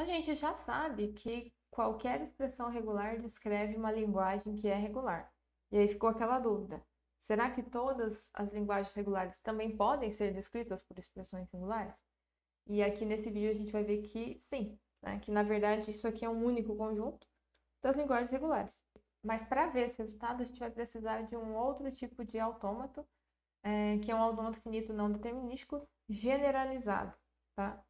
A gente já sabe que qualquer expressão regular descreve uma linguagem que é regular. E aí ficou aquela dúvida: será que todas as linguagens regulares também podem ser descritas por expressões regulares? E aqui nesse vídeo a gente vai ver que sim, né? que na verdade isso aqui é um único conjunto das linguagens regulares. Mas para ver esse resultado, a gente vai precisar de um outro tipo de autômato, é, que é um autômato finito não determinístico generalizado. Tá?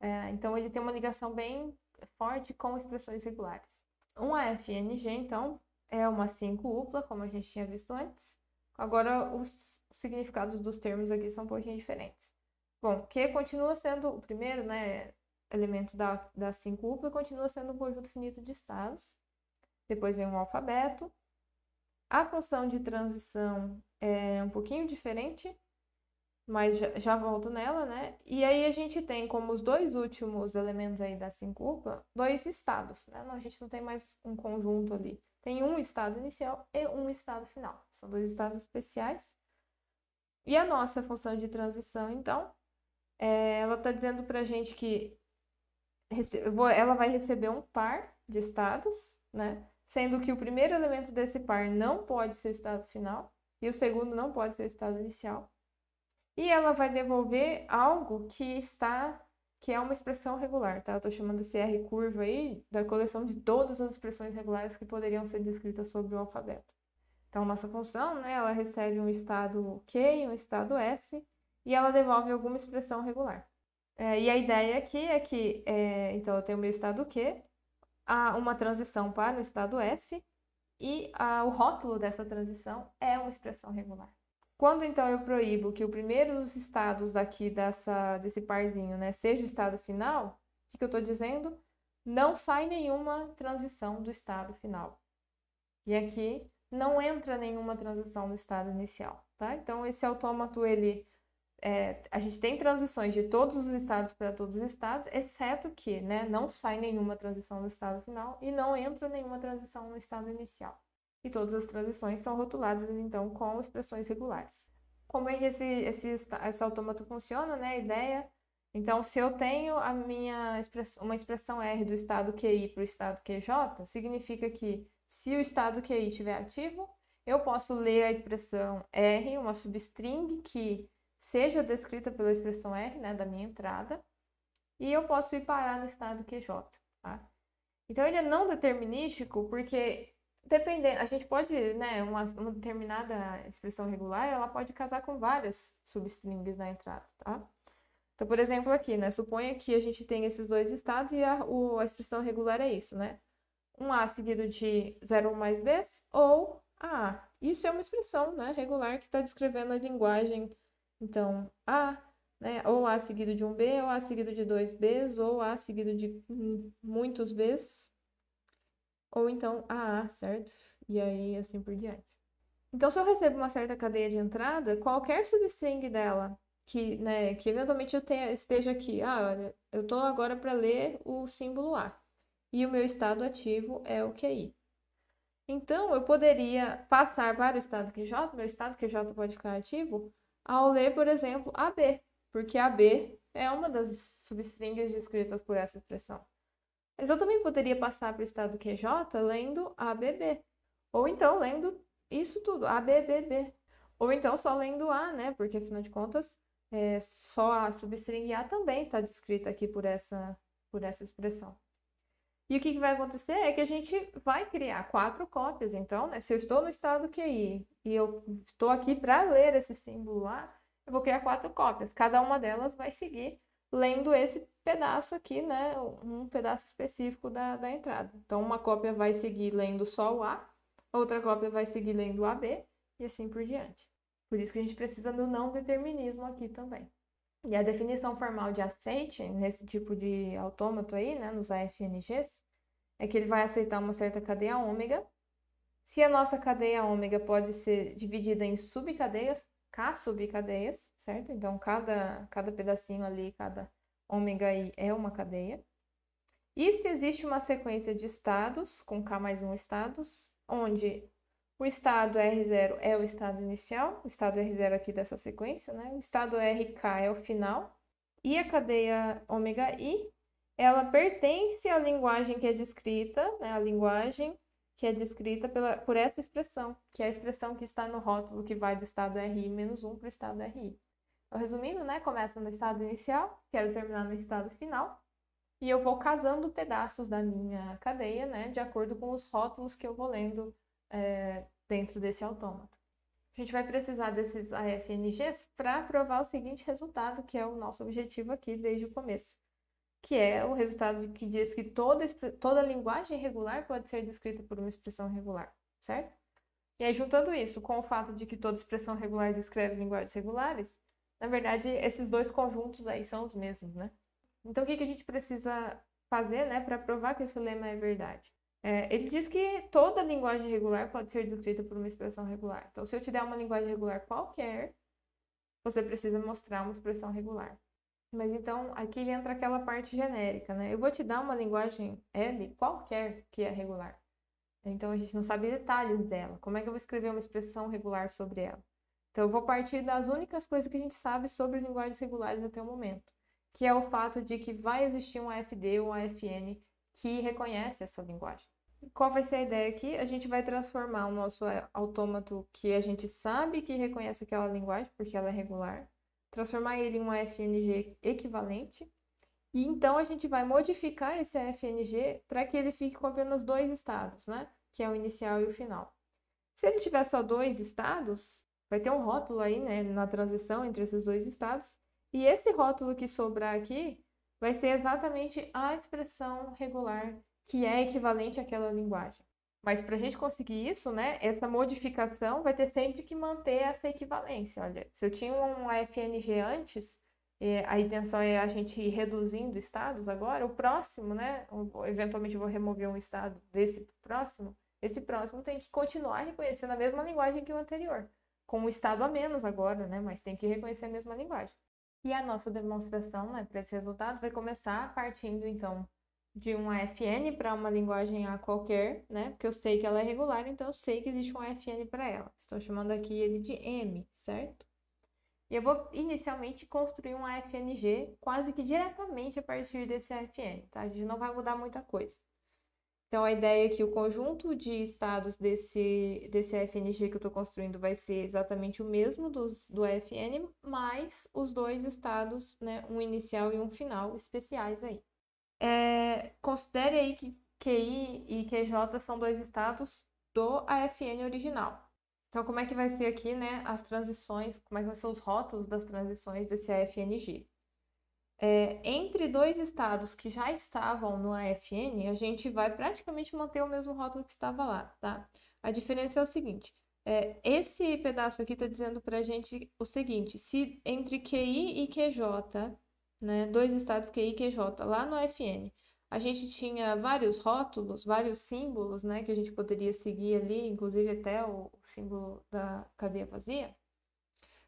É, então, ele tem uma ligação bem forte com expressões regulares. Um AFNG, então, é uma upla como a gente tinha visto antes. Agora, os significados dos termos aqui são um pouquinho diferentes. Bom, que continua sendo o primeiro né, elemento da, da upla continua sendo um conjunto finito de estados. Depois vem o um alfabeto. A função de transição é um pouquinho diferente mas já, já, volto nela, né? E aí a gente tem como os dois últimos elementos aí da sincopa, dois estados, né? Não, a gente não tem mais um conjunto ali. Tem um estado inicial e um estado final. São dois estados especiais. E a nossa função de transição, então, é, ela está dizendo para a gente que ela vai receber um par de estados, né? Sendo que o primeiro elemento desse par não pode ser estado final e o segundo não pode ser estado inicial. E ela vai devolver algo que está, que é uma expressão regular, tá? Eu estou chamando esse R curva aí da coleção de todas as expressões regulares que poderiam ser descritas sobre o alfabeto. Então, nossa função, né, ela recebe um estado Q e um estado S, e ela devolve alguma expressão regular. É, e a ideia aqui é que, é, então, eu tenho o meu estado Q, há uma transição para o estado S, e a, o rótulo dessa transição é uma expressão regular. Quando então eu proíbo que o primeiro dos estados daqui dessa, desse parzinho né, seja o estado final, o que, que eu estou dizendo? Não sai nenhuma transição do estado final. E aqui não entra nenhuma transição no estado inicial, tá? Então esse autômato ele é, a gente tem transições de todos os estados para todos os estados, exceto que né, não sai nenhuma transição no estado final e não entra nenhuma transição no estado inicial e todas as transições são rotuladas então com expressões regulares. Como é que esse, esse, esse autômato funciona, né? A ideia. Então, se eu tenho a minha uma expressão R do estado QI para o estado QJ, significa que se o estado QI estiver ativo, eu posso ler a expressão R, uma substring que seja descrita pela expressão R, né, da minha entrada, e eu posso ir parar no estado QJ, tá? Então, ele é não determinístico porque dependendo, a gente pode, né, uma, uma, determinada expressão regular, ela pode casar com várias substrings na entrada, tá? Então, por exemplo, aqui, né, suponha que a gente tem esses dois estados e a, o, a expressão regular é isso, né? Um A seguido de 0 mais B ou A. Isso é uma expressão, né, regular que está descrevendo a linguagem, então, A, né, ou A seguido de um B, ou A seguido de dois Bs, ou A seguido de hum, muitos Bs, ou então AA, ah, certo? E aí assim por diante. Então, se eu recebo uma certa cadeia de entrada, qualquer substring dela que, né, que eventualmente eu tenha, esteja aqui, ah, olha, eu estou agora para ler o símbolo A e o meu estado ativo é o QI. Então, eu poderia passar para o estado QJ, meu estado QJ pode ficar ativo, ao ler, por exemplo, AB, porque AB é uma das substrings descritas por essa expressão. Mas eu também poderia passar para o estado QJ é lendo ABB. Ou então lendo isso tudo, ABBB. Ou então só lendo A, né? Porque afinal de contas, é, só a substring A também está descrita aqui por essa, por essa expressão. E o que, que, vai acontecer é que a gente vai criar quatro cópias. Então, né? se eu estou no estado QI é e eu estou aqui para ler esse símbolo A, eu vou criar quatro cópias. Cada uma delas vai seguir lendo esse pedaço aqui, né? Um pedaço específico da, da entrada. Então, uma cópia vai seguir lendo só o A, outra cópia vai seguir lendo o AB e assim por diante. Por isso que a gente precisa do não determinismo aqui também. E a definição formal de aceite nesse tipo de autômato aí, né, nos AFNGs, é que ele vai aceitar uma certa cadeia ômega. Se a nossa cadeia ômega pode ser dividida em subcadeias, K subcadeias, certo? Então, cada, cada pedacinho ali, cada ômega I é uma cadeia. E se existe uma sequência de estados, com K mais um estados, onde o estado R0 é o estado inicial, o estado R0 aqui dessa sequência, né? O estado RK é o final, e a cadeia ômega I, ela pertence à linguagem que é descrita, né? A linguagem que é descrita pela, por essa expressão, que é a expressão que está no rótulo que vai do estado RI menos 1 para o estado RI. Então, resumindo, né, começa no estado inicial, quero terminar no estado final, e eu vou casando pedaços da minha cadeia, né, de acordo com os rótulos que eu vou lendo é, dentro desse autômato. A gente vai precisar desses AFNGs para provar o seguinte resultado, que é o nosso objetivo aqui desde o começo que é o resultado que diz que toda, toda linguagem regular pode ser descrita por uma expressão regular, certo? E aí, juntando isso com o fato de que toda expressão regular descreve linguagens regulares, na verdade, esses dois conjuntos aí são os mesmos, né? Então, o que, que a gente precisa fazer, né, para provar que esse lema é verdade? É, ele diz que toda linguagem regular pode ser descrita por uma expressão regular. Então, se eu te der uma linguagem regular qualquer, você precisa mostrar uma expressão regular. Mas então aqui entra aquela parte genérica, né? Eu vou te dar uma linguagem L qualquer que é regular. Então a gente não sabe detalhes dela. Como é que eu vou escrever uma expressão regular sobre ela? Então eu vou partir das únicas coisas que a gente sabe sobre linguagens regulares até o momento, que é o fato de que vai existir um AFD ou um AFN que reconhece essa linguagem. Qual vai ser a ideia aqui? A gente vai transformar o nosso é, autômato que a gente sabe que reconhece aquela linguagem, porque ela é regular, transformar ele em um FNG equivalente. E então a gente vai modificar esse FNG para que ele fique com apenas dois estados, né? Que é o inicial e o final. Se ele tiver só dois estados, vai ter um rótulo aí, né, na transição entre esses dois estados. E esse rótulo que sobrar aqui vai ser exatamente a expressão regular que é equivalente àquela linguagem. Mas para a gente conseguir isso, né, essa modificação vai ter sempre que manter essa equivalência. Olha, se eu tinha um FNG antes, é, a intenção é a gente ir reduzindo estados agora, o próximo, né, eventualmente eu vou remover um estado desse próximo, esse próximo tem que continuar reconhecendo a mesma linguagem que o anterior, com um estado a menos agora, né, mas tem que reconhecer a mesma linguagem. E a nossa demonstração, né, para esse resultado vai começar partindo, então, de um AFN para uma linguagem A qualquer, né? Porque eu sei que ela é regular, então eu sei que existe um AFN para ela. Estou chamando aqui ele de M, certo? E eu vou inicialmente construir um AFNG quase que diretamente a partir desse AFN, tá? A gente não vai mudar muita coisa. Então, a ideia é que o conjunto de estados desse, desse AFNG que eu estou construindo vai ser exatamente o mesmo dos, do AFN, mais os dois estados, né, um inicial e um final, especiais aí. É, considere aí que QI e QJ são dois estados do AFN original. Então, como é que vai ser aqui, né, as transições, como é que vão ser os rótulos das transições desse AFNG? É, entre dois estados que já estavam no AFN, a gente vai praticamente manter o mesmo rótulo que estava lá, tá? A diferença é o seguinte, é, esse pedaço aqui está dizendo para a gente o seguinte, se entre QI e QJ né? Dois estados QI é e QJ. Lá no FN, a gente tinha vários rótulos, vários símbolos, né? Que a gente poderia seguir ali, inclusive até o símbolo da cadeia vazia.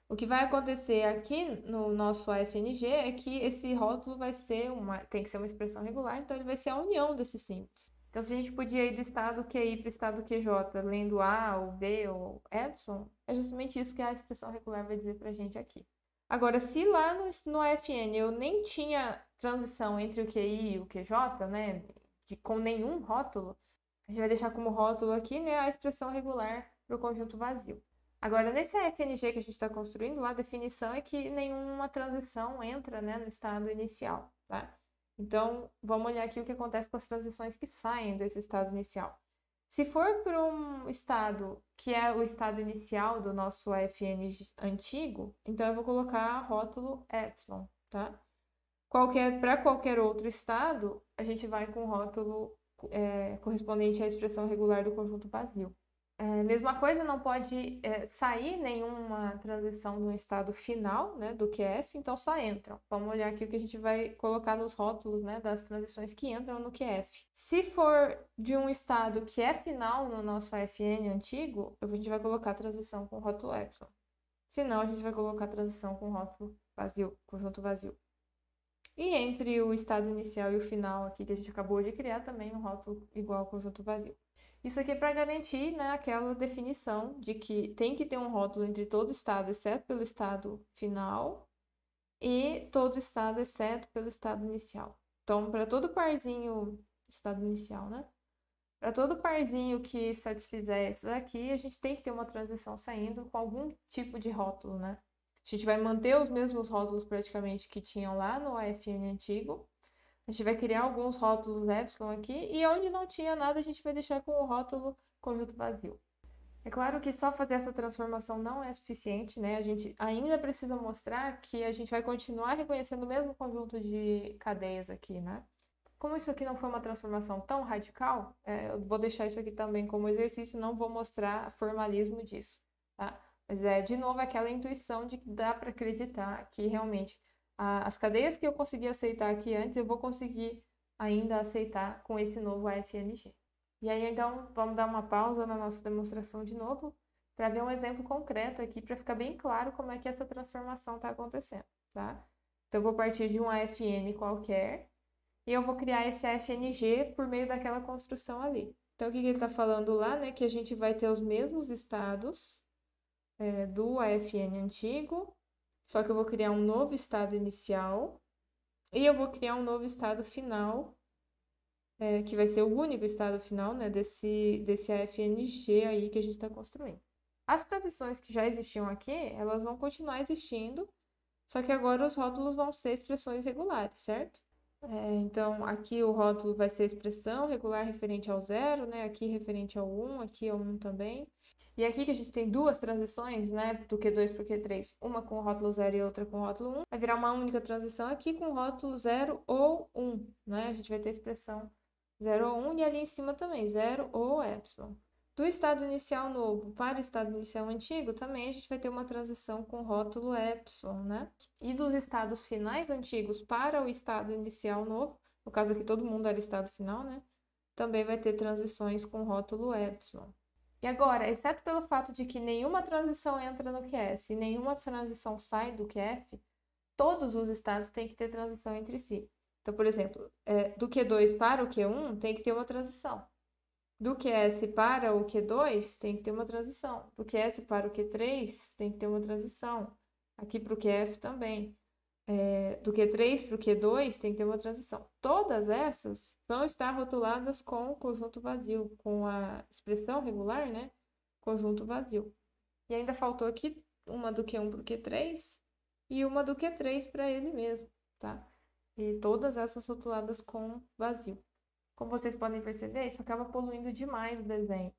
O que vai acontecer aqui no nosso AFNG é que esse rótulo vai ser uma, tem que ser uma expressão regular, então ele vai ser a união desses símbolos. Então, se a gente podia ir do estado QI é para o estado QJ, é lendo A ou B ou Y, é justamente isso que a expressão regular vai dizer para a gente aqui. Agora, se lá no, no AFN eu nem tinha transição entre o QI e o QJ, né, de, com nenhum rótulo, a gente vai deixar como rótulo aqui, né, a expressão regular para o conjunto vazio. Agora, nesse AFNG que a gente está construindo lá, a definição é que nenhuma transição entra, né, no estado inicial, tá? Então, vamos olhar aqui o que acontece com as transições que saem desse estado inicial. Se for para um estado que é o estado inicial do nosso AFN antigo, então eu vou colocar rótulo epsilon, tá? Qualquer, para qualquer outro estado, a gente vai com o rótulo é, correspondente à expressão regular do conjunto vazio. É, mesma coisa, não pode é, sair nenhuma transição do estado final, né, do QF, então só entram. Vamos olhar aqui o que a gente vai colocar nos rótulos, né, das transições que entram no QF. Se for de um estado que é final no nosso AFN antigo, a gente vai colocar transição com rótulo epsilon. Se não, a gente vai colocar transição com rótulo vazio, conjunto vazio. E entre o estado inicial e o final aqui que a gente acabou de criar, também um rótulo igual ao conjunto vazio. Isso aqui é para garantir né, aquela definição de que tem que ter um rótulo entre todo estado, exceto pelo estado final, e todo estado, exceto pelo estado inicial. Então, para todo parzinho, estado inicial, né? Para todo parzinho que satisfizer isso aqui, a gente tem que ter uma transição saindo com algum tipo de rótulo, né? A gente vai manter os mesmos rótulos praticamente que tinham lá no AFN antigo, a gente vai criar alguns rótulos epsilon aqui e onde não tinha nada a gente vai deixar com o rótulo conjunto vazio. É claro que só fazer essa transformação não é suficiente, né? A gente ainda precisa mostrar que a gente vai continuar reconhecendo o mesmo conjunto de cadeias aqui, né? Como isso aqui não foi uma transformação tão radical, é, eu vou deixar isso aqui também como exercício, não vou mostrar formalismo disso, tá? Mas é, de novo, aquela intuição de que dá para acreditar que realmente a, as cadeias que eu consegui aceitar aqui antes, eu vou conseguir ainda aceitar com esse novo AFNG. E aí, então, vamos dar uma pausa na nossa demonstração de novo para ver um exemplo concreto aqui, para ficar bem claro como é que essa transformação está acontecendo, tá? Então, eu vou partir de um AFN qualquer e eu vou criar esse AFNG por meio daquela construção ali. Então, o que, que ele está falando lá, né? Que a gente vai ter os mesmos estados é, do AFN antigo só que eu vou criar um novo estado inicial e eu vou criar um novo estado final, é, que vai ser o único estado final né, desse, desse AFNG aí que a gente está construindo. As transições que já existiam aqui, elas vão continuar existindo, só que agora os rótulos vão ser expressões regulares, certo? É, então, aqui o rótulo vai ser expressão regular referente ao zero, né? Aqui referente ao 1, aqui ao 1 também. E aqui que a gente tem duas transições, né? Do Q2 para o Q3, uma com rótulo 0 e outra com rótulo 1. Vai virar uma única transição aqui com rótulo 0 ou 1, né? A gente vai ter a expressão 0 ou 1 e ali em cima também, 0 ou Y. Do estado inicial novo para o estado inicial antigo, também a gente vai ter uma transição com rótulo epsilon, né? E dos estados finais antigos para o estado inicial novo, no caso aqui todo mundo era estado final, né? Também vai ter transições com rótulo epsilon. E agora, exceto pelo fato de que nenhuma transição entra no QS e nenhuma transição sai do QF, todos os estados têm que ter transição entre si. Então, por exemplo, é, do Q2 para o Q1 tem que ter uma transição. Do QS para o Q2 tem que ter uma transição. Do QS para o Q3 tem que ter uma transição. Aqui para o QF também. É, do Q3 para o Q2 tem que ter uma transição. Todas essas vão estar rotuladas com o conjunto vazio, com a expressão regular, né? Conjunto vazio. E ainda faltou aqui uma do Q1 para o Q3 e uma do Q3 para ele mesmo, tá? E todas essas rotuladas com vazio como vocês podem perceber, isso acaba poluindo demais o desenho.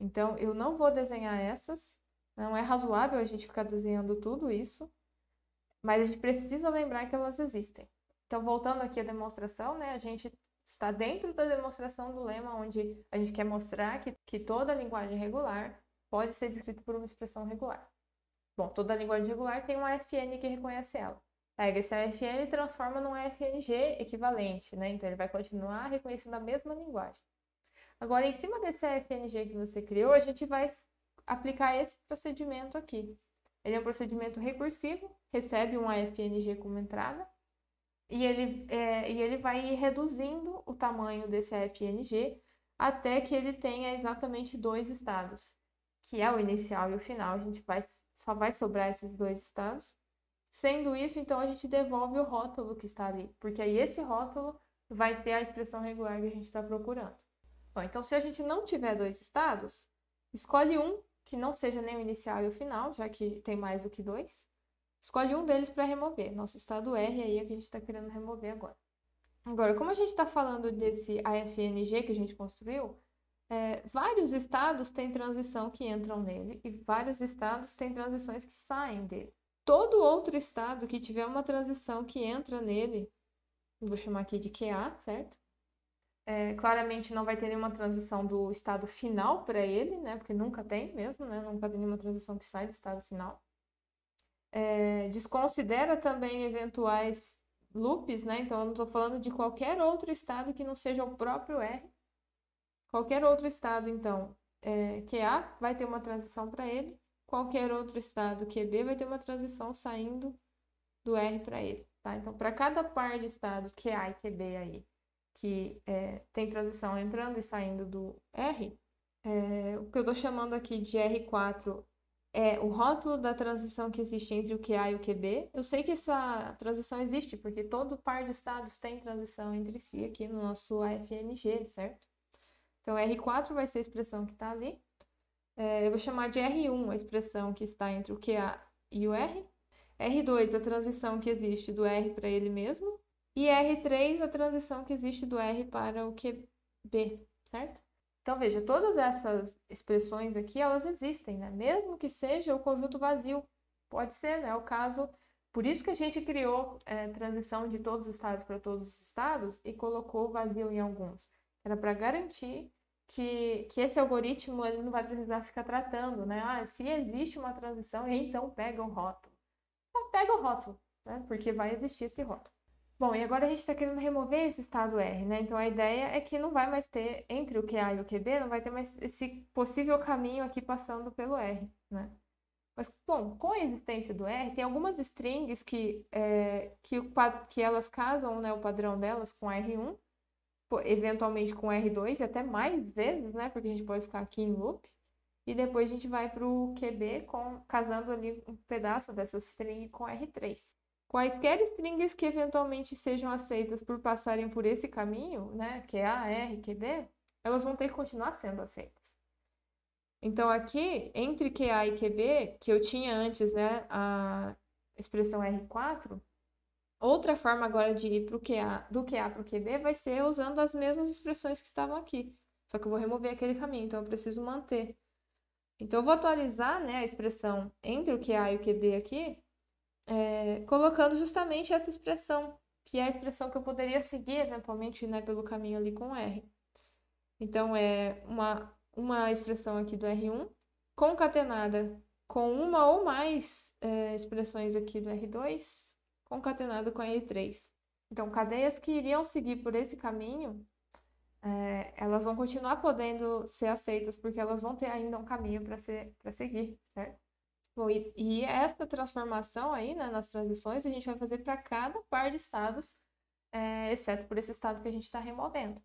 Então, eu não vou desenhar essas. Não é razoável a gente ficar desenhando tudo isso, mas a gente precisa lembrar que elas existem. Então, voltando aqui à demonstração, né? A gente está dentro da demonstração do lema, onde a gente quer mostrar que, que toda linguagem regular pode ser descrita por uma expressão regular. Bom, toda linguagem regular tem uma FN que reconhece ela pega esse AFN e transforma num AFNG equivalente, né? Então ele vai continuar reconhecendo a mesma linguagem. Agora, em cima desse AFNG que você criou, a gente vai aplicar esse procedimento aqui. Ele é um procedimento recursivo, recebe um AFNG como entrada, e ele, é, e ele vai reduzindo o tamanho desse AFNG até que ele tenha exatamente dois estados, que é o inicial e o final. A gente vai, só vai sobrar esses dois estados. Sendo isso, então a gente devolve o rótulo que está ali, porque aí esse rótulo vai ser a expressão regular que a gente está procurando. Bom, então se a gente não tiver dois estados, escolhe um que não seja nem o inicial e o final, já que tem mais do que dois. Escolhe um deles para remover. Nosso estado R aí é que a gente está querendo remover agora. Agora, como a gente está falando desse AFNG que a gente construiu, é, vários estados têm transição que entram nele e vários estados têm transições que saem dele. Todo outro estado que tiver uma transição que entra nele, vou chamar aqui de QA, certo? É, claramente não vai ter nenhuma transição do estado final para ele, né? Porque nunca tem mesmo, né? Nunca tem nenhuma transição que sai do estado final. É, desconsidera também eventuais loops, né? Então eu não estou falando de qualquer outro estado que não seja o próprio R. Qualquer outro estado, então, é, QA vai ter uma transição para ele qualquer outro estado QB é vai ter uma transição saindo do R para ele, tá? Então, para cada par de estados QA é e QB é aí, que é, tem transição entrando e saindo do R, é, o que eu estou chamando aqui de R4 é o rótulo da transição que existe entre o QA e o QB. Eu sei que essa transição existe, porque todo par de estados tem transição entre si aqui no nosso AFNG, certo? Então, R4 vai ser a expressão que está ali é, eu vou chamar de R1 a expressão que está entre o QA e o R, R2 a transição que existe do R para ele mesmo, e R3 a transição que existe do R para o QB, certo? Então veja, todas essas expressões aqui, elas existem, né? Mesmo que seja o conjunto vazio, pode ser, né? O caso por isso que a gente criou é, transição de todos os estados para todos os estados e colocou vazio em alguns. Era para garantir que, que esse algoritmo ele não vai precisar ficar tratando, né? Ah, se existe uma transição, então pega o rótulo. Então, pega o rótulo, né? Porque vai existir esse rótulo. Bom, e agora a gente está querendo remover esse estado R, né? Então a ideia é que não vai mais ter, entre o QA e o QB, não vai ter mais esse possível caminho aqui passando pelo R, né? Mas, bom, com a existência do R, tem algumas strings que, é, que, que elas casam né, o padrão delas com R1, Tipo, eventualmente com R2 e até mais vezes, né? Porque a gente pode ficar aqui em loop. E depois a gente vai para o QB com, casando ali um pedaço dessa string com R3. Quaisquer strings que eventualmente sejam aceitas por passarem por esse caminho, né, que é A, R, QB, elas vão ter que continuar sendo aceitas. Então aqui, entre QA e QB, que eu tinha antes, né, a expressão R4, outra forma agora de ir pro QA, do QA para o QB vai ser usando as mesmas expressões que estavam aqui. Só que eu vou remover aquele caminho, então eu preciso manter. Então eu vou atualizar né, a expressão entre o QA e o QB aqui, é, colocando justamente essa expressão, que é a expressão que eu poderia seguir eventualmente né, pelo caminho ali com R. Então é uma, uma expressão aqui do R1 concatenada com uma ou mais é, expressões aqui do R2, concatenado com a E3. Então, cadeias que iriam seguir por esse caminho, é, elas vão continuar podendo ser aceitas, porque elas vão ter ainda um caminho para seguir, certo? Bom, e, e, esta transformação aí, né, nas transições, a gente vai fazer para cada par de estados, é, exceto por esse estado que a gente está removendo.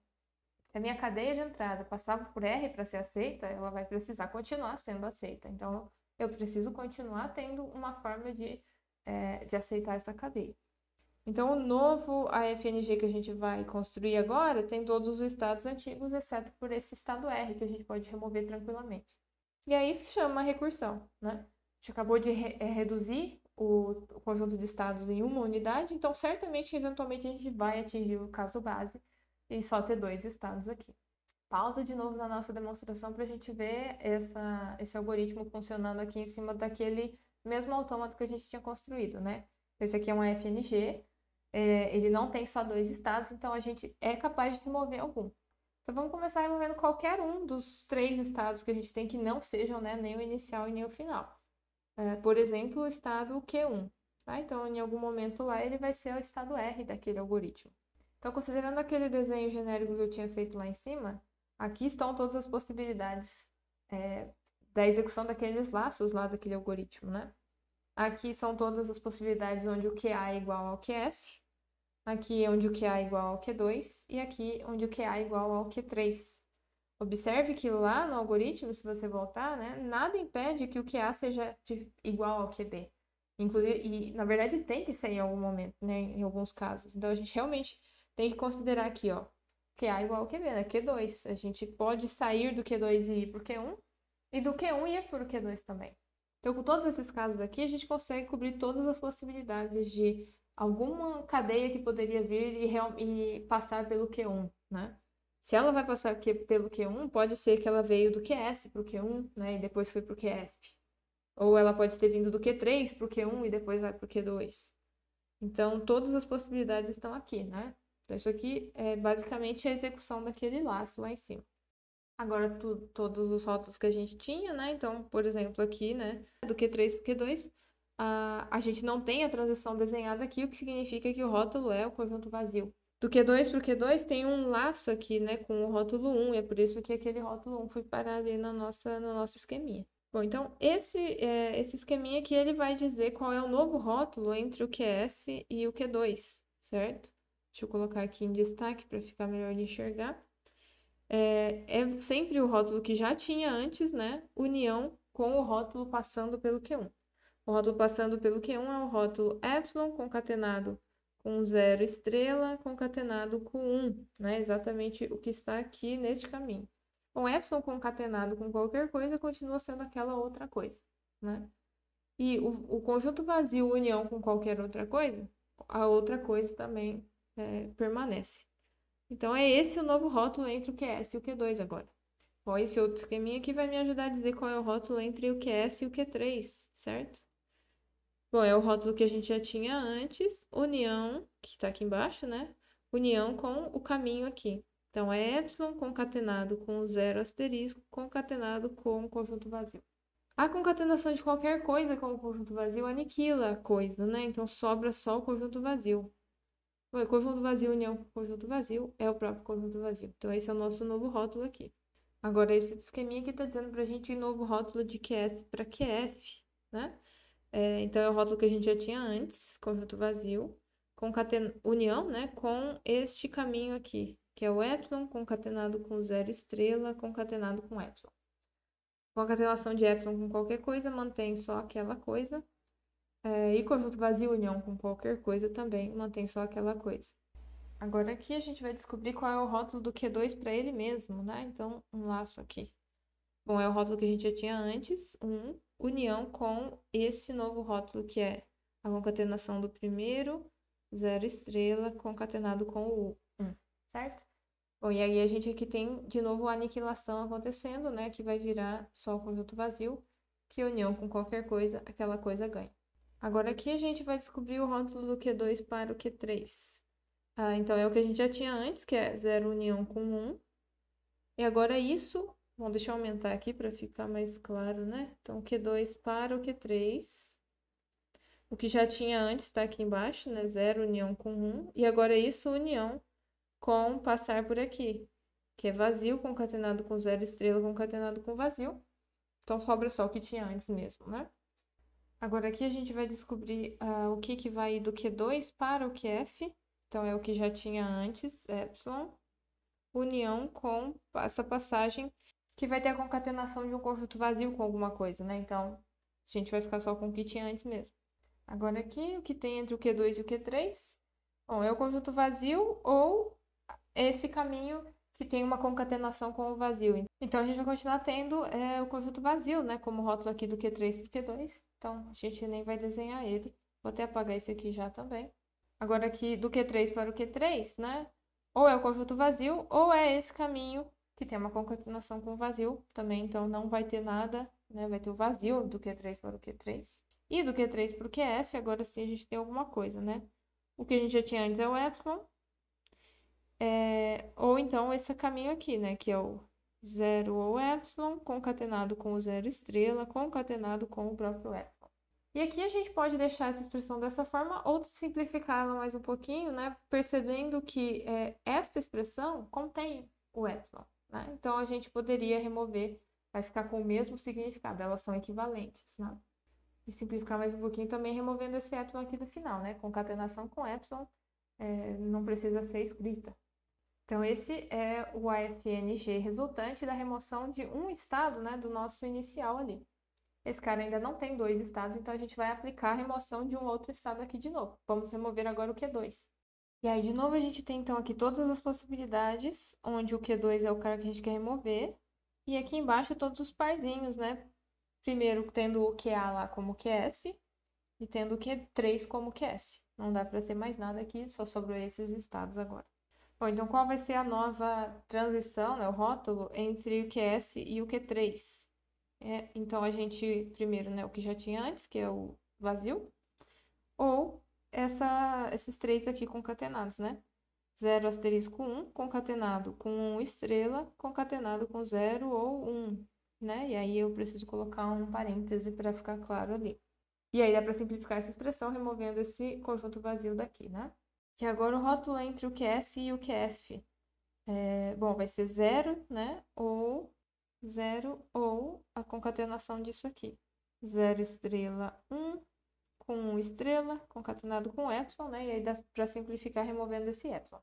Se a minha cadeia de entrada passava por R para ser aceita, ela vai precisar continuar sendo aceita. Então, eu preciso continuar tendo uma forma de é, de aceitar essa cadeia. Então, o novo AFNG que a gente vai construir agora tem todos os estados antigos, exceto por esse estado R, que a gente pode remover tranquilamente. E aí chama a recursão, né? A gente acabou de re é, reduzir o, o conjunto de estados em uma unidade, então certamente, eventualmente, a gente vai atingir o caso base e só ter dois estados aqui. Pausa de novo na nossa demonstração para a gente ver essa, esse algoritmo funcionando aqui em cima daquele mesmo autômato que a gente tinha construído, né? Esse aqui é um FNG, é, ele não tem só dois estados, então a gente é capaz de remover algum. Então vamos começar removendo qualquer um dos três estados que a gente tem que não sejam né, nem o inicial e nem o final. É, por exemplo, o estado Q1. Tá? Então, em algum momento lá, ele vai ser o estado R daquele algoritmo. Então, considerando aquele desenho genérico que eu tinha feito lá em cima, aqui estão todas as possibilidades é, da execução daqueles laços lá daquele algoritmo, né? Aqui são todas as possibilidades onde o QA é igual ao QS, aqui onde o QA é igual ao Q2 e aqui onde o QA é igual ao Q3. Observe que lá no algoritmo, se você voltar, né, nada impede que o QA seja igual ao QB. Inclusive, e na verdade tem que ser em algum momento, né, em alguns casos. Então a gente realmente tem que considerar aqui, ó, QA igual ao QB, né, Q2. A gente pode sair do Q2 e ir para o Q1, e do Q1 é para o Q2 também. Então, com todos esses casos aqui, a gente consegue cobrir todas as possibilidades de alguma cadeia que poderia vir e, real, e passar pelo Q1, né? Se ela vai passar pelo Q1, pode ser que ela veio do QS para o Q1, né? E depois foi para o QF. Ou ela pode ter vindo do Q3 para o Q1 e depois vai para o Q2. Então, todas as possibilidades estão aqui, né? Então, isso aqui é basicamente a execução daquele laço lá em cima. Agora, tu, todos os rótulos que a gente tinha, né? Então, por exemplo, aqui, né? Do Q3 para o Q2, a, a gente não tem a transição desenhada aqui, o que significa que o rótulo é o conjunto vazio. Do Q2 para o Q2 tem um laço aqui, né? Com o rótulo 1, e é por isso que aquele rótulo 1 foi parar ali na nossa, no nosso esqueminha. Bom, então, esse, é, esse esqueminha aqui, ele vai dizer qual é o novo rótulo entre o QS e o Q2, certo? Deixa eu colocar aqui em destaque para ficar melhor de enxergar é, é sempre o rótulo que já tinha antes, né? União com o rótulo passando pelo Q1. O rótulo passando pelo Q1 é o rótulo epsilon concatenado com zero estrela concatenado com 1, né? Exatamente o que está aqui neste caminho. Bom, epsilon concatenado com qualquer coisa continua sendo aquela outra coisa, né? E o, o conjunto vazio união com qualquer outra coisa, a outra coisa também é, permanece. Então, é esse o novo rótulo entre o QS e o Q2 agora. Ó, esse outro esqueminha aqui vai me ajudar a dizer qual é o rótulo entre o QS e o Q3, certo? Bom, é o rótulo que a gente já tinha antes, união, que está aqui embaixo, né? União com o caminho aqui. Então, é Y concatenado com o zero asterisco concatenado com o conjunto vazio. A concatenação de qualquer coisa com o conjunto vazio aniquila a coisa, né? Então sobra só o conjunto vazio. O conjunto vazio união com o conjunto vazio é o próprio conjunto vazio. Então, esse é o nosso novo rótulo aqui. Agora, esse esqueminha aqui está dizendo para a gente novo rótulo de QS para QF, né? É, então, é o rótulo que a gente já tinha antes, conjunto vazio, concaten... união, né? Com este caminho aqui, que é o epsilon concatenado com zero estrela concatenado com epsilon. Concatenação de epsilon com qualquer coisa mantém só aquela coisa, é, e conjunto vazio, união com qualquer coisa, também mantém só aquela coisa. Agora aqui a gente vai descobrir qual é o rótulo do Q2 para ele mesmo, né? Então, um laço aqui. Bom, é o rótulo que a gente já tinha antes, um, união com esse novo rótulo que é a concatenação do primeiro, zero estrela, concatenado com o 1, um, certo? Bom, e aí a gente aqui tem de novo a aniquilação acontecendo, né? Que vai virar só o conjunto vazio, que união com qualquer coisa, aquela coisa ganha. Agora uhum. aqui a gente vai descobrir o rótulo do Q2 para o Q3. Ah, então, é o que a gente já tinha antes, que é zero união com 1. E agora isso, vamos deixar eu aumentar aqui para ficar mais claro, né? Então, Q2 para o Q3. O que já tinha antes está aqui embaixo, né? Zero união com 1. E agora isso, união com passar por aqui, que é vazio concatenado com zero estrela concatenado com vazio. Então, sobra só o que tinha antes mesmo, né? Agora aqui a gente vai descobrir uh, o que, que vai do Q2 para o QF, então é o que já tinha antes, epsilon, união com essa passagem que vai ter a concatenação de um conjunto vazio com alguma coisa, né? Então a gente vai ficar só com o que tinha antes mesmo. Agora aqui o que tem entre o Q2 e o Q3, bom, é o conjunto vazio ou esse caminho que tem uma concatenação com o vazio. Então a gente vai continuar tendo é, o conjunto vazio, né? Como rótulo aqui do Q3 para o Q2. Então, a gente nem vai desenhar ele. Vou até apagar esse aqui já também. Agora aqui, do Q3 para o Q3, né? Ou é o conjunto vazio, ou é esse caminho que tem uma concatenação com vazio também. Então, não vai ter nada, né? Vai ter o vazio do Q3 para o Q3. E do Q3 para o QF, agora sim a gente tem alguma coisa, né? O que a gente já tinha antes é o epsilon. É... Ou então esse caminho aqui, né? Que é o zero ou epsilon, concatenado com o zero estrela, concatenado com o próprio epsilon. E aqui a gente pode deixar essa expressão dessa forma ou simplificar ela mais um pouquinho, né? Percebendo que é, esta expressão contém o epsilon, né? Então a gente poderia remover, vai ficar com o mesmo significado, elas são equivalentes, né? E simplificar mais um pouquinho também removendo esse epsilon aqui do final, né? Concatenação com epsilon é, não precisa ser escrita, então, esse é o AFNG resultante da remoção de um estado né, do nosso inicial ali. Esse cara ainda não tem dois estados, então a gente vai aplicar a remoção de um outro estado aqui de novo. Vamos remover agora o Q2. E aí, de novo, a gente tem então aqui todas as possibilidades, onde o Q2 é o cara que a gente quer remover, e aqui embaixo todos os parzinhos, né? Primeiro tendo o QA lá como QS e tendo o Q3 como QS. Não dá para ter mais nada aqui, só sobrou esses estados agora. Bom, então qual vai ser a nova transição, né, o rótulo, entre o QS e o Q3? É, então, a gente, primeiro, né, o que já tinha antes, que é o vazio, ou essa, esses três aqui concatenados, né? 0 asterisco 1, concatenado com 1 estrela, concatenado com 0 ou 1, né? E aí eu preciso colocar um parêntese para ficar claro ali. E aí dá para simplificar essa expressão removendo esse conjunto vazio daqui, né? que agora o rótulo é entre o QS e o QF. É, bom, vai ser zero, né? Ou zero ou a concatenação disso aqui. Zero estrela 1 um, com estrela, concatenado com epsilon, né? E aí dá para simplificar removendo esse epsilon.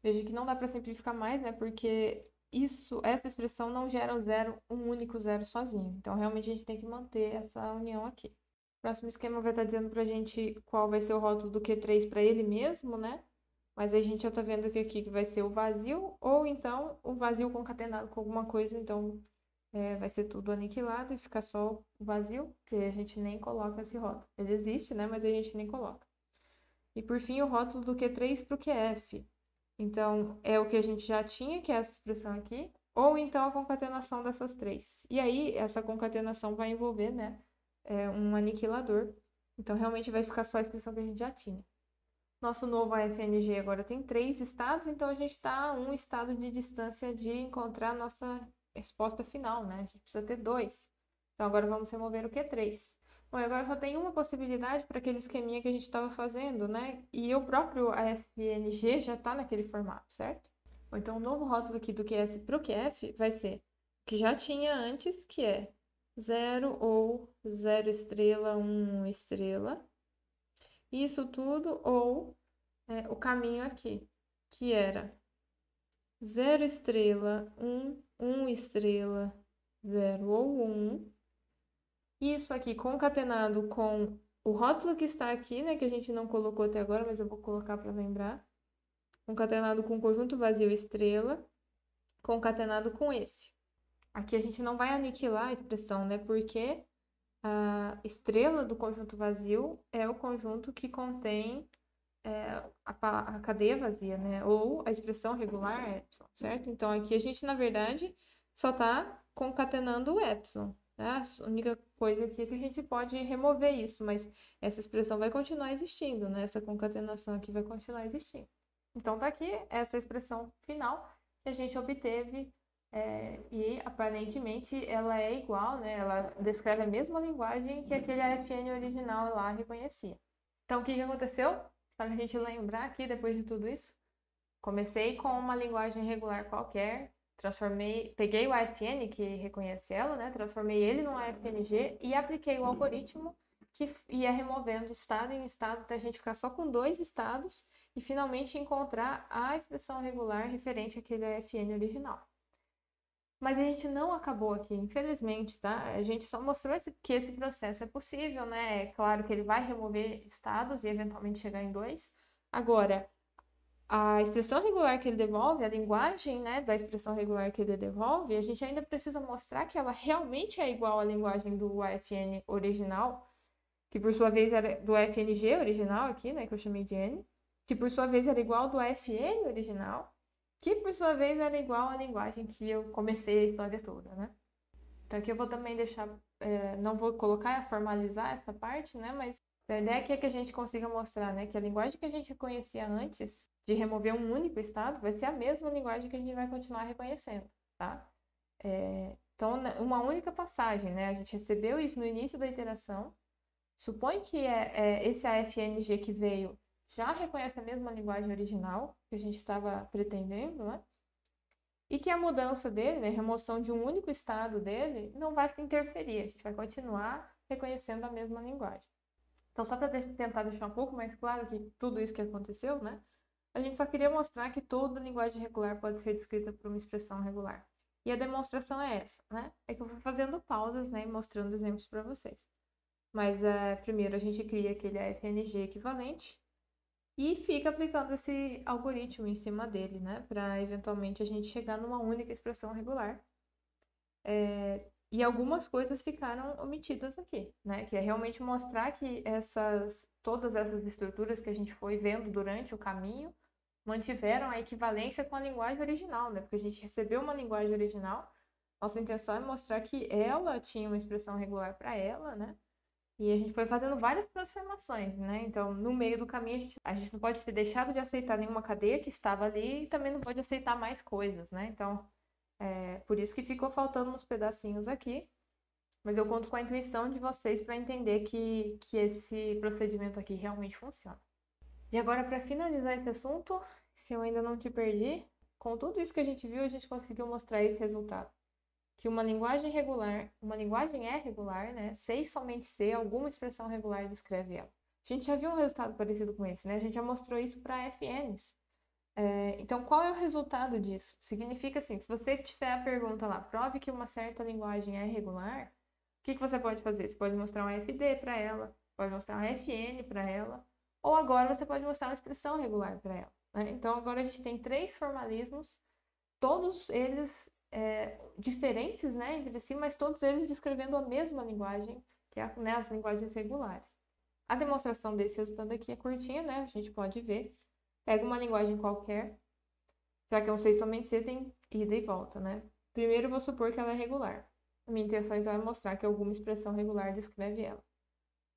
Veja que não dá para simplificar mais, né? Porque isso, essa expressão não gera zero, um único zero sozinho. Então, realmente a gente tem que manter essa união aqui próximo esquema vai estar tá dizendo para a gente qual vai ser o rótulo do Q3 para ele mesmo, né? Mas a gente já está vendo que aqui que vai ser o vazio, ou então o vazio concatenado com alguma coisa, então é, vai ser tudo aniquilado e fica só o vazio, que a gente nem coloca esse rótulo. Ele existe, né? Mas a gente nem coloca. E por fim, o rótulo do Q3 para o QF. Então, é o que a gente já tinha, que é essa expressão aqui, ou então a concatenação dessas três. E aí, essa concatenação vai envolver, né? é, um aniquilador. Então, realmente vai ficar só a expressão que a gente já tinha. Nosso novo AFNG agora tem três estados, então a gente está a um estado de distância de encontrar a nossa resposta final, né? A gente precisa ter dois. Então, agora vamos remover o Q3. Bom, agora só tem uma possibilidade para aquele esqueminha que a gente estava fazendo, né? E o próprio AFNG já está naquele formato, certo? Bom, então, o novo rótulo aqui do QS para o QF vai ser o que já tinha antes, que é 0 ou 0 estrela, 1 um estrela. Isso tudo ou é, o caminho aqui, que era 0 estrela, 1, um, 1 um estrela, 0 ou 1. Um. Isso aqui concatenado com o rótulo que está aqui, né, que a gente não colocou até agora, mas eu vou colocar para lembrar. Concatenado com o conjunto vazio estrela, concatenado com esse. Aqui a gente não vai aniquilar a expressão, né? Porque a estrela do conjunto vazio é o conjunto que contém é, a, a, cadeia vazia, né? Ou a expressão regular é epsilon, certo? Então aqui a gente, na verdade, só está concatenando o epsilon. Né? A única coisa aqui é que a gente pode remover isso, mas essa expressão vai continuar existindo, né? Essa concatenação aqui vai continuar existindo. Então tá aqui essa expressão final que a gente obteve é, e aparentemente ela é igual, né? Ela descreve a mesma linguagem que aquele AFN original lá reconhecia. Então o que, que aconteceu? Para a gente lembrar aqui depois de tudo isso, comecei com uma linguagem regular qualquer, transformei, peguei o AFN que reconhece ela, né? Transformei ele num AFNG e apliquei o algoritmo que ia removendo estado em estado até a gente ficar só com dois estados e finalmente encontrar a expressão regular referente àquele AFN original. Mas a gente não acabou aqui, infelizmente, tá? A gente só mostrou esse, que esse processo é possível, né? É claro que ele vai remover estados e eventualmente chegar em dois. Agora, a expressão regular que ele devolve, a linguagem né, da expressão regular que ele devolve, a gente ainda precisa mostrar que ela realmente é igual à linguagem do AFN original, que por sua vez era do AFNG original aqui, né, que eu chamei de N, que por sua vez era igual ao do AFN original, que por sua vez era igual à linguagem que eu comecei a história toda, né? Então aqui eu vou também deixar, é, não vou colocar, formalizar essa parte, né? Mas a ideia aqui é que a gente consiga mostrar, né, que a linguagem que a gente reconhecia antes de remover um único estado vai ser a mesma linguagem que a gente vai continuar reconhecendo, tá? É, então, né, uma única passagem, né? A gente recebeu isso no início da iteração. Supõe que é, é esse AFNG que veio já reconhece a mesma linguagem original que a gente estava pretendendo, né? E que a mudança dele, né, a remoção de um único estado dele, não vai interferir, a gente vai continuar reconhecendo a mesma linguagem. Então, só para tentar deixar um pouco mais claro que tudo isso que aconteceu, né? A gente só queria mostrar que toda linguagem regular pode ser descrita por uma expressão regular. E a demonstração é essa, né? É que eu vou fazendo pausas, né, e mostrando exemplos para vocês. Mas uh, primeiro a gente cria aquele AFNG equivalente, e fica aplicando esse algoritmo em cima dele, né? Para eventualmente a gente chegar numa única expressão regular. É, e algumas coisas ficaram omitidas aqui, né? Que é realmente mostrar que essas, todas essas estruturas que a gente foi vendo durante o caminho mantiveram a equivalência com a linguagem original, né? Porque a gente recebeu uma linguagem original, nossa intenção é mostrar que ela tinha uma expressão regular para ela, né? E a gente foi fazendo várias transformações, né? Então, no meio do caminho, a gente, a gente não pode ter deixado de aceitar nenhuma cadeia que estava ali e também não pode aceitar mais coisas, né? Então, é, por isso que ficou faltando uns pedacinhos aqui. Mas eu conto com a intuição de vocês para entender que, que esse procedimento aqui realmente funciona. E agora, para finalizar esse assunto, se eu ainda não te perdi, com tudo isso que a gente viu, a gente conseguiu mostrar esse resultado que uma linguagem regular, uma linguagem é regular, né? Sei somente ser, alguma expressão regular descreve ela. A gente já viu um resultado parecido com esse, né? A gente já mostrou isso para FNs. É, então, qual é o resultado disso? Significa assim, se você tiver a pergunta lá, prove que uma certa linguagem é regular, o que, que você pode fazer? Você pode mostrar um FD para ela, pode mostrar um FN para ela, ou agora você pode mostrar uma expressão regular para ela. Né? Então, agora a gente tem três formalismos, todos eles é, diferentes né, entre si, mas todos eles escrevendo a mesma linguagem, que é né, as linguagens regulares. A demonstração desse resultado aqui é curtinha, né? A gente pode ver. Pega uma linguagem qualquer, já que eu sei somente se tem ida e volta, né? Primeiro, eu vou supor que ela é regular. A minha intenção, então, é mostrar que alguma expressão regular descreve ela.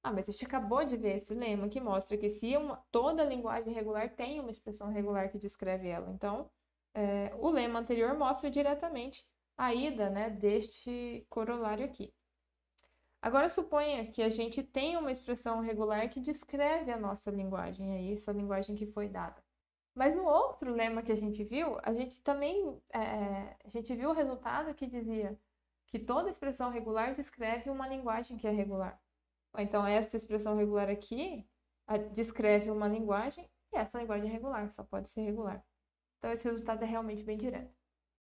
Ah, mas a gente acabou de ver esse lema que mostra que se uma, toda linguagem regular tem uma expressão regular que descreve ela. Então, é, o lema anterior mostra diretamente a ida né, deste corolário aqui. Agora suponha que a gente tem uma expressão regular que descreve a nossa linguagem, aí, essa linguagem que foi dada. Mas no outro lema que a gente viu, a gente também é, é a gente viu o resultado que dizia que toda expressão regular descreve uma linguagem que é regular. Então essa expressão regular aqui descreve uma linguagem e essa linguagem é regular, só pode ser regular. Então, esse resultado é realmente bem direto.